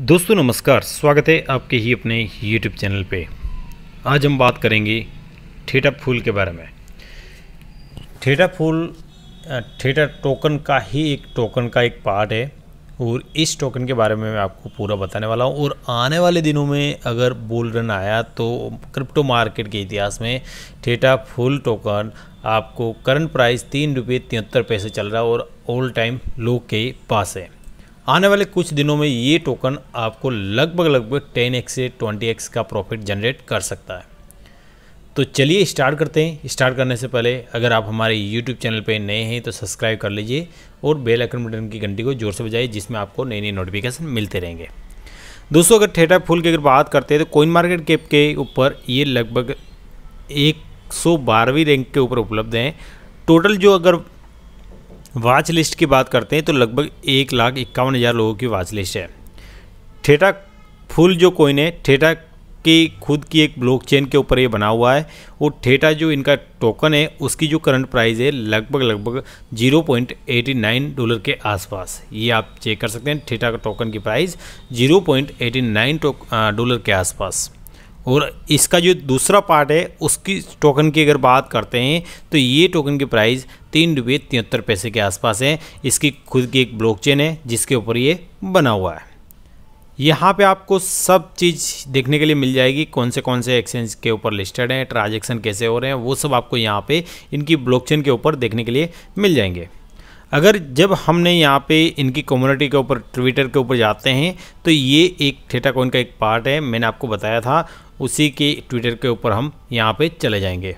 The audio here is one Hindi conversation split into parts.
दोस्तों नमस्कार स्वागत है आपके ही अपने YouTube चैनल पे आज हम बात करेंगे ठेठा फूल के बारे में ठेठा फूल ठेठा टोकन का ही एक टोकन का एक पार्ट है और इस टोकन के बारे में मैं आपको पूरा बताने वाला हूँ और आने वाले दिनों में अगर बोल रन आया तो क्रिप्टो मार्केट के इतिहास में ठेठा फुल टोकन आपको करंट प्राइस तीन रुपये तिहत्तर पैसे चल रहा है और ऑल टाइम लो के पास है आने वाले कुछ दिनों में ये टोकन आपको लगभग लगभग एक्स से एक्स का प्रॉफिट जनरेट कर सकता है तो चलिए स्टार्ट करते हैं स्टार्ट करने से पहले अगर आप हमारे यूट्यूब चैनल पर नए हैं तो सब्सक्राइब कर लीजिए और बेल आइकन बटन की घंटी को जोर से बजाइए जिसमें आपको नई नई नोटिफिकेशन मिलते रहेंगे दोस्तों अगर थेटा फूल की अगर बात करते हैं तो कोइन मार्केट कैप के ऊपर ये लगभग एक सौ बारहवीं रैंक के ऊपर उपलब्ध हैं टोटल जो अगर वाच लिस्ट की बात करते हैं तो लगभग एक लाख इक्यावन हज़ार लोगों की वाच लिस्ट है ठेठा फुल जो कोइन है ठेठा की खुद की एक ब्लॉकचेन के ऊपर ये बना हुआ है वो ठेठा जो इनका टोकन है उसकी जो करंट प्राइस है लगभग लगभग 0.89 डॉलर के आसपास ये आप चेक कर सकते हैं ठेठा का टोकन की प्राइस 0.89 डॉलर के आसपास और इसका जो दूसरा पार्ट है उसकी टोकन की अगर बात करते हैं तो ये टोकन की प्राइस तीन रुपये तिहत्तर पैसे के आसपास है इसकी खुद की एक ब्लॉकचेन है जिसके ऊपर ये बना हुआ है यहाँ पे आपको सब चीज़ देखने के लिए मिल जाएगी कौन से कौन से एक्सचेंज के ऊपर लिस्टेड हैं ट्रांजेक्शन कैसे हो रहे हैं वो सब आपको यहाँ पर इनकी ब्लॉक के ऊपर देखने के लिए मिल जाएंगे अगर जब हमने यहाँ पे इनकी कम्युनिटी के ऊपर ट्विटर के ऊपर जाते हैं तो ये एक ठेटा कोइन का एक पार्ट है मैंने आपको बताया था उसी के ट्विटर के ऊपर हम यहाँ पे चले जाएंगे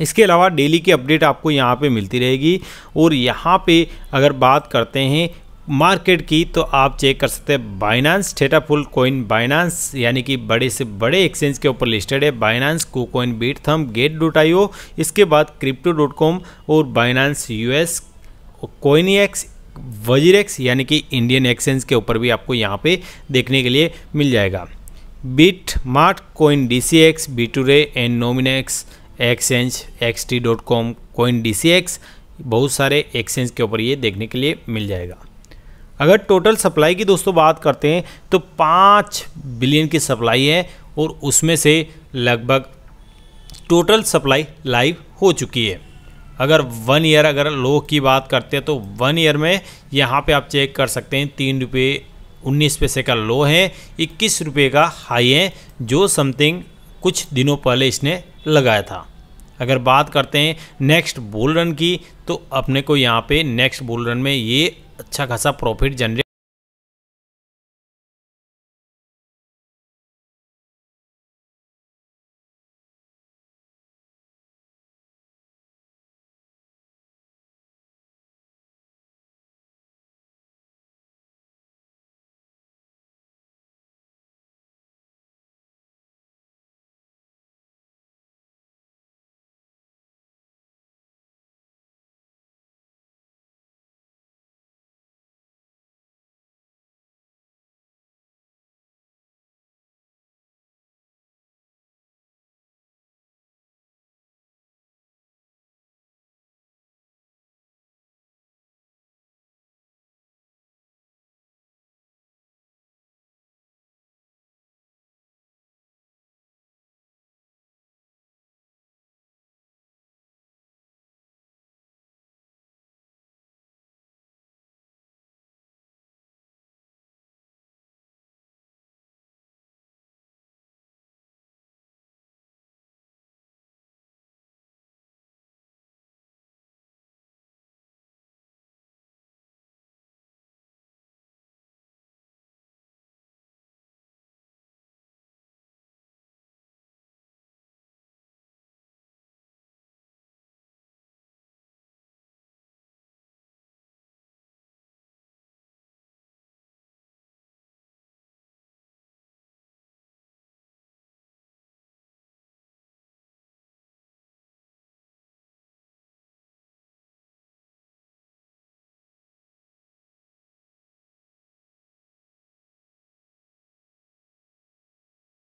इसके अलावा डेली की अपडेट आपको यहाँ पे मिलती रहेगी और यहाँ पे अगर बात करते हैं मार्केट की तो आप चेक कर सकते हैं बाइनांस फुल कोइन बाइनांस यानी कि बड़े से बड़े एक्सचेंज के ऊपर लिस्टेड है बाइनांस को coin bithumb gate dot io इसके बाद क्रिप्टो डॉट कॉम और Binance US CoinEx WazirX यानी कि इंडियन एक्सचेंज के ऊपर भी आपको यहाँ पे देखने के लिए मिल जाएगा BitMart coin D C X B ray and Nominex exchange X T dot com coin D C X बहुत सारे एक्सचेंज के ऊपर ये देखने के लिए मिल जाएगा अगर टोटल सप्लाई की दोस्तों बात करते हैं तो पाँच बिलियन की सप्लाई है और उसमें से लगभग टोटल सप्लाई लाइव हो चुकी है अगर वन ईयर अगर लो की बात करते हैं तो वन ईयर में यहाँ पे आप चेक कर सकते हैं तीन रुपये उन्नीस पैसे का लो है इक्कीस रुपये का हाई है जो समथिंग कुछ दिनों पहले इसने लगाया था अगर बात करते हैं नेक्स्ट बोल रन की तो अपने को यहाँ पे नेक्स्ट बोल रन में ये अच्छा खासा प्रॉफिट जनरेट